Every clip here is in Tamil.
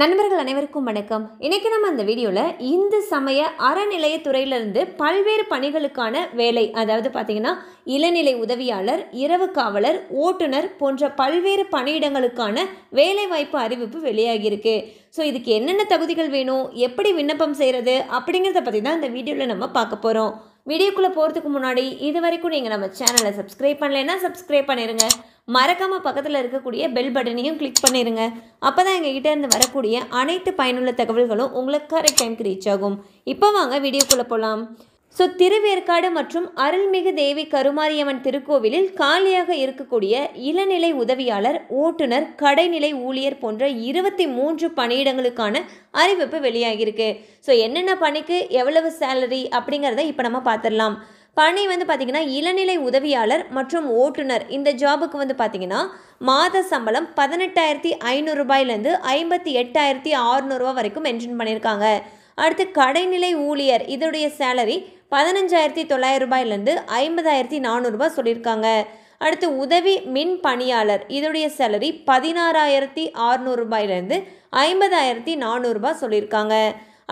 நண்பர்கள் அனைவருக்கும் வணக்கம் இன்றைக்கி நம்ம அந்த வீடியோவில் இந்து சமய அறநிலையத்துறையிலிருந்து பல்வேறு பணிகளுக்கான வேலை அதாவது பார்த்திங்கன்னா இளநிலை உதவியாளர் இரவு காவலர் ஓட்டுநர் போன்ற பல்வேறு பணியிடங்களுக்கான வேலைவாய்ப்பு அறிவிப்பு வெளியாகியிருக்கு ஸோ இதுக்கு என்னென்ன தகுதிகள் வேணும் எப்படி விண்ணப்பம் செய்கிறது அப்படிங்கிறத பற்றி தான் இந்த வீடியோவில் நம்ம பார்க்க போகிறோம் வீடியோக்குள்ளே போகிறதுக்கு முன்னாடி இது வரைக்கும் நீங்கள் நம்ம சேனலை சப்ஸ்கிரைப் பண்ணலைன்னா சப்ஸ்கிரைப் பண்ணிடுங்க மறக்காமல் பக்கத்தில் இருக்கக்கூடிய பெல் பட்டனையும் கிளிக் பண்ணிடுங்க அப்போ தான் எங்கள் கிட்டேருந்து வரக்கூடிய அனைத்து பயனுள்ள தகவல்களும் உங்களுக்கு கரெக்ட் டைமுக்கு ரீச் ஆகும் இப்போ வாங்க வீடியோக்குள்ளே போகலாம் ஸோ திருவேற்காடு மற்றும் அருள்மிகு தேவி கருமாரியம்மன் திருக்கோவிலில் காலியாக இருக்கக்கூடிய இளநிலை உதவியாளர் ஓட்டுநர் கடைநிலை ஊழியர் போன்ற இருபத்தி மூன்று பணியிடங்களுக்கான அறிவிப்பு வெளியாகியிருக்கு ஸோ என்னென்ன பணிக்கு எவ்வளவு சேலரி அப்படிங்கிறத இப்போ நம்ம பார்த்துடலாம் பணி வந்து பார்த்திங்கன்னா இளநிலை உதவியாளர் மற்றும் ஓட்டுநர் இந்த ஜாபுக்கு வந்து பார்த்திங்கன்னா மாத சம்பளம் பதினெட்டாயிரத்தி ஐநூறுரூபாயிலேருந்து ஐம்பத்தி எட்டாயிரத்தி ஆறுநூறுவா வரைக்கும் மென்ஷன் பண்ணியிருக்காங்க அடுத்து கடைநிலை ஊழியர் இதோடைய சேலரி பதினஞ்சாயிரத்தி தொள்ளாயிரம் ரூபாயிலேருந்து ஐம்பதாயிரத்தி நானூறுபா சொல்லியிருக்காங்க அடுத்து உதவி மின் பணியாளர் இதோடைய சேலரி பதினாறாயிரத்தி ரூபாயிலேருந்து ஐம்பதாயிரத்தி நானூறுரூபா சொல்லியிருக்காங்க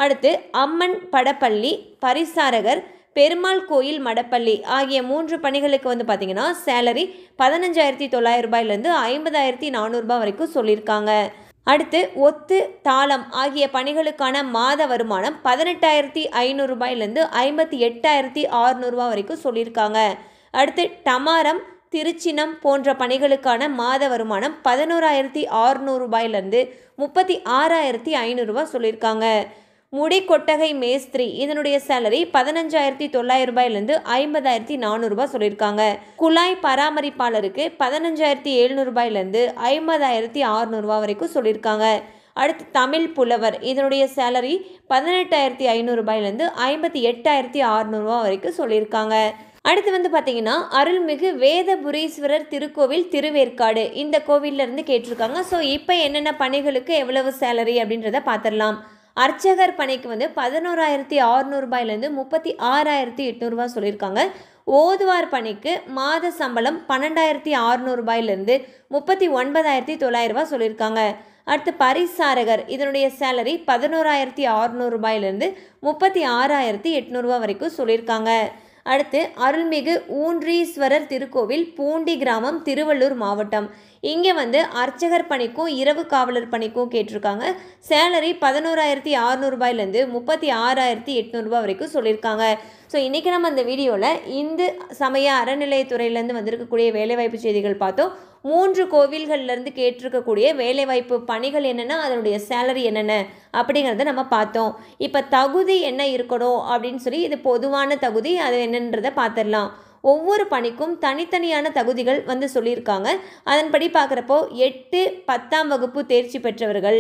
அடுத்து அம்மன் படப்பள்ளி பரிசாரகர் பெருமாள் கோயில் மடப்பள்ளி ஆகிய மூன்று பணிகளுக்கு வந்து பார்த்திங்கன்னா சேலரி பதினஞ்சாயிரத்தி தொள்ளாயிரம் ரூபாயிலேருந்து ஐம்பதாயிரத்தி நானூறுரூபா வரைக்கும் சொல்லியிருக்காங்க அடுத்து ஒத்து தாளம் ஆகிய பணிகளுக்கான மாத வருமானம் பதினெட்டாயிரத்தி ஐநூறுரூபாயிலேருந்து ஐம்பத்தி எட்டாயிரத்தி ஆறுநூறுபா வரைக்கும் சொல்லியிருக்காங்க அடுத்து டமாரம் திருச்சினம் போன்ற பணிகளுக்கான மாத வருமானம் பதினோராயிரத்தி ரூபாயிலேருந்து முப்பத்தி ஆறாயிரத்தி ஐநூறுரூவா சொல்லியிருக்காங்க முடி கொட்டகை மேஸ்திரி இதனுடைய சேலரி பதினஞ்சாயிரத்தி தொள்ளாயிரம் ரூபாயிலிருந்து ஐம்பதாயிரத்தி நானூறுபா சொல்லியிருக்காங்க குழாய் பராமரிப்பாளருக்கு பதினஞ்சாயிரத்தி எழுநூறுபாயிலேருந்து ஐம்பதாயிரத்தி அறுநூறுபா வரைக்கும் சொல்லியிருக்காங்க அடுத்து தமிழ் புலவர் இதனுடைய சேலரி பதினெட்டாயிரத்தி ரூபாயிலிருந்து ஐம்பத்தி எட்டாயிரத்தி அறுநூறுபா வரைக்கும் சொல்லியிருக்காங்க அடுத்து வந்து பார்த்தீங்கன்னா அருள்மிகு வேதபுரீஸ்வரர் திருக்கோவில் திருவேற்காடு இந்த கோவிலிருந்து இருந்து கேட்டிருக்காங்க ஸோ இப்போ என்னென்ன பணிகளுக்கு எவ்வளவு சேலரி அப்படின்றத பார்த்துடலாம் அர்ச்சகர் பணிக்கு வந்து பதினோராயிரத்தி ஆறுநூறுபாயிலேருந்து முப்பத்தி ஆறாயிரத்தி எட்நூறுபா சொல்லியிருக்காங்க ஓதுவார் பணிக்கு மாத சம்பளம் பன்னெண்டாயிரத்தி ஆறுநூறுபாயிலேருந்து முப்பத்தி ஒன்பதாயிரத்தி தொள்ளாயிரரூபா சொல்லியிருக்காங்க அடுத்து பரிசாரகர் இதனுடைய சேலரி பதினோராயிரத்தி ரூபாயிலேருந்து முப்பத்தி ஆறாயிரத்தி எட்நூறுபா வரைக்கும் சொல்லியிருக்காங்க அடுத்து அருள்மிகு ஊன்றீஸ்வரர் திருக்கோவில் பூண்டி கிராமம் திருவள்ளூர் மாவட்டம் இங்கே வந்து அர்ச்சகர் பணிக்கும் இரவு காவலர் பணிக்கும் கேட்டிருக்காங்க சேலரி பதினோராயிரத்தி அறநூறுபாயிலேருந்து முப்பத்தி ஆறாயிரத்தி எட்நூறுபா வரைக்கும் சொல்லியிருக்காங்க ஸோ இன்றைக்கி நம்ம அந்த வீடியோவில் இந்து சமய அறநிலையத்துறையிலேருந்து வந்திருக்கக்கூடிய வேலைவாய்ப்பு செய்திகள் பார்த்தோம் மூன்று கோவில்கள்லேருந்து கேட்டிருக்கக்கூடிய வேலைவாய்ப்பு பணிகள் என்னென்னா அதனுடைய சேலரி என்னென்ன அப்படிங்கிறத நம்ம பார்த்தோம் இப்போ தகுதி என்ன இருக்கணும் அப்படின்னு சொல்லி இது பொதுவான தகுதி அது என்னன்றதை பார்த்துடலாம் ஒவ்வொரு பணிக்கும் தனித்தனியான தகுதிகள் வந்து சொல்லியிருக்காங்க அதன்படி பார்க்குறப்போ எட்டு பத்தாம் வகுப்பு தேர்ச்சி பெற்றவர்கள்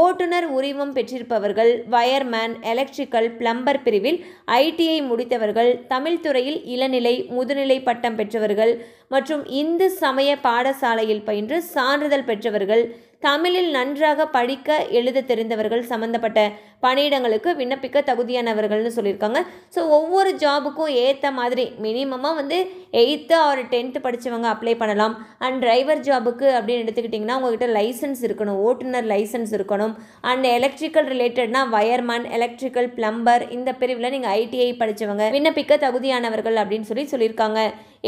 ஓட்டுநர் உரிமம் பெற்றிருப்பவர்கள் வயர்மேன் எலக்ட்ரிக்கல் பிளம்பர் பிரிவில் ஐடிஐ முடித்தவர்கள் தமிழ் துறையில் இளநிலை முதுநிலை பட்டம் பெற்றவர்கள் மற்றும் இந்து சமய பாடசாலையில் பயின்று சான்றிதழ் பெற்றவர்கள் தமிழில் நன்றாக படிக்க எழுத தெரிந்தவர்கள் சம்மந்தப்பட்ட பணியிடங்களுக்கு விண்ணப்பிக்க தகுதியானவர்கள்னு சொல்லியிருக்காங்க ஸோ ஒவ்வொரு ஜாபுக்கும் ஏற்ற மாதிரி மினிமமாக வந்து எயித்து ஆர் டென்த்து படித்தவங்க அப்ளை பண்ணலாம் அண்ட் டிரைவர் ஜாபுக்கு அப்படின்னு எடுத்துக்கிட்டிங்கன்னா உங்கள்கிட்ட லைசன்ஸ் இருக்கணும் ஓட்டுநர் லைசன்ஸ் இருக்கணும் அண்ட் எலக்ட்ரிக்கல் ரிலேட்டட்னா வயர்மேன் எலக்ட்ரிக்கல் பிளம்பர் இந்த பிரிவில் நீங்கள் ஐடிஐ படித்தவங்க விண்ணப்பிக்க தகுதியானவர்கள் அப்படின்னு சொல்லி சொல்லியிருக்காங்க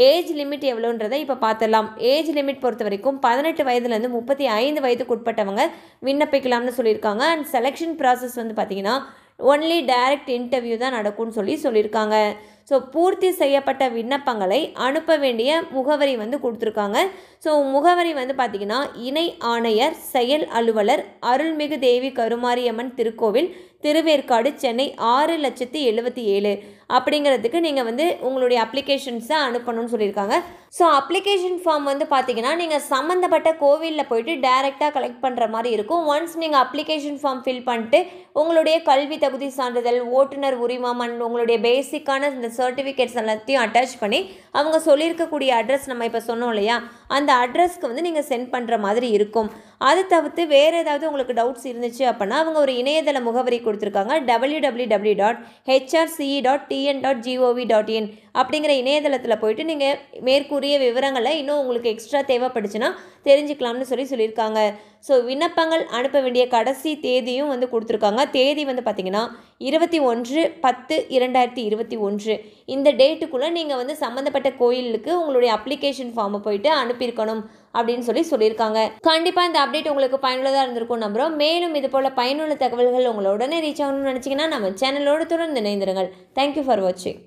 ஏஜ் லிமிட் எவ்வளோன்றதை இப்போ பார்த்துடலாம் ஏஜ் லிமிட் பொறுத்த வரைக்கும் பதினெட்டு வயதுலேருந்து முப்பத்தி ஐந்து வயதுக்கு உட்பட்டவங்க விண்ணப்பிக்கலாம்னு சொல்லியிருக்காங்க அண்ட் செலெக்ஷன் ப்ராசஸ் வந்து பார்த்திங்கன்னா ஒன்லி டைரக்ட் இன்டர்வியூ தான் நடக்கும்னு சொல்லி சொல்லியிருக்காங்க ஸோ பூர்த்தி செய்யப்பட்ட விண்ணப்பங்களை அனுப்ப வேண்டிய முகவரி வந்து கொடுத்துருக்காங்க ஸோ முகவரி வந்து பார்த்திங்கன்னா இணை ஆணையர் செயல் அலுவலர் அருள்மிகு தேவி கருமாரியம்மன் திருக்கோவில் திருவேற்காடு சென்னை ஆறு லட்சத்தி எழுபத்தி ஏழு அப்படிங்கிறதுக்கு நீங்கள் வந்து உங்களுடைய அப்ளிகேஷன்ஸை அனுப்பணும்னு சொல்லியிருக்காங்க ஸோ அப்ளிகேஷன் ஃபார்ம் வந்து பார்த்தீங்கன்னா நீங்கள் சம்மந்தப்பட்ட கோவிலில் போயிட்டு டேரெக்டாக கலெக்ட் பண்ணுற மாதிரி இருக்கும் ஒன்ஸ் நீங்கள் அப்ளிகேஷன் ஃபார்ம் ஃபில் பண்ணிட்டு உங்களுடைய கல்வி தகுதி சான்றிதழ் ஓட்டுநர் உரிமம் அண்ட் உங்களுடைய பேசிக்கான இந்த சர்டிஃபிகேட்ஸ் எல்லாத்தையும் அட்டாச் பண்ணி அவங்க சொல்லியிருக்கக்கூடிய அட்ரஸ் நம்ம இப்போ சொன்னோம் இல்லையா அந்த அட்ரஸ்க்கு வந்து நீங்கள் சென்ட் பண்ணுற மாதிரி இருக்கும் அது தவிர்த்து வேறு ஏதாவது உங்களுக்கு டவுட்ஸ் இருந்துச்சு அப்படின்னா அவங்க ஒரு இணையதள முகவரி கொடுத்துருக்காங்க W W W dot HRCE dot TN dot GOV dot in அப்படிங்கிற இணையதளத்தில் போயிட்டு நீங்கள் மேற்கூறிய விவரங்களை இன்னும் உங்களுக்கு எக்ஸ்ட்ரா தேவைப்படுச்சுன்னா தெரிஞ்சுக்கலாம்னு சொல்லி சொல்லியிருக்காங்க ஸோ விண்ணப்பங்கள் அனுப்ப வேண்டிய கடைசி தேதியும் வந்து கொடுத்துருக்காங்க தேதி வந்து பார்த்திங்கன்னா இருபத்தி ஒன்று பத்து இரண்டாயிரத்தி இருபத்தி ஒன்று இந்த டேட்டுக்குள்ளே நீங்கள் வந்து சம்மந்தப்பட்ட கோயிலுக்கு உங்களுடைய அப்ளிகேஷன் ஃபார்மை போயிட்டு அனுப்ப அனுப்பியிருக்கணும் அப்படின்னு சொல்லி சொல்லியிருக்காங்க கண்டிப்பாக இந்த அப்டேட் உங்களுக்கு பயனுள்ளதா இருந்திருக்கும் நம்புறோம் மேலும் இது போல பயனுள்ள தகவல்கள் உங்களை உடனே ரீச் ஆகணும்னு நினைச்சீங்கன்னா நம்ம சேனலோடு தொடர்ந்து இணைந்திருங்கள் தேங்க்யூ ஃபார் வாட்சிங்